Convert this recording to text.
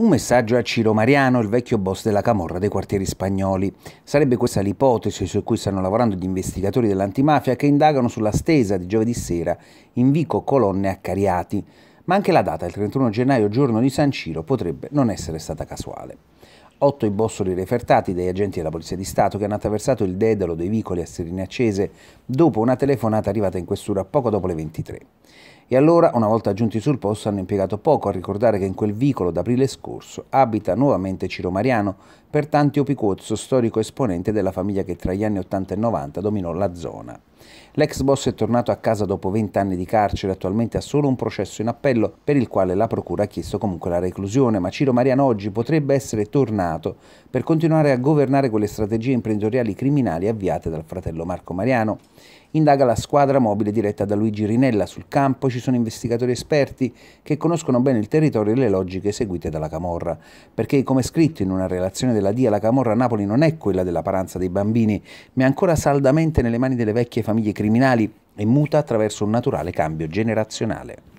Un messaggio a Ciro Mariano, il vecchio boss della Camorra dei quartieri spagnoli. Sarebbe questa l'ipotesi su cui stanno lavorando gli investigatori dell'antimafia che indagano sulla stesa di giovedì sera in Vico Colonne a Cariati ma anche la data il 31 gennaio, giorno di San Ciro, potrebbe non essere stata casuale. Otto i bossoli refertati dai agenti della Polizia di Stato che hanno attraversato il dedalo dei vicoli a sirene accese dopo una telefonata arrivata in questura poco dopo le 23. E allora, una volta giunti sul posto, hanno impiegato poco a ricordare che in quel vicolo d'aprile scorso abita nuovamente Ciro Mariano, per tanti opicuozzo storico esponente della famiglia che tra gli anni 80 e 90 dominò la zona. L'ex boss è tornato a casa dopo 20 anni di carcere, attualmente ha solo un processo in appello per il quale la procura ha chiesto comunque la reclusione, ma Ciro Mariano oggi potrebbe essere tornato per continuare a governare quelle strategie imprenditoriali criminali avviate dal fratello Marco Mariano indaga la squadra mobile diretta da Luigi Rinella. Sul campo ci sono investigatori esperti che conoscono bene il territorio e le logiche seguite dalla Camorra. Perché, come scritto in una relazione della DIA, la Camorra a Napoli non è quella della paranza dei bambini, ma è ancora saldamente nelle mani delle vecchie famiglie criminali e muta attraverso un naturale cambio generazionale.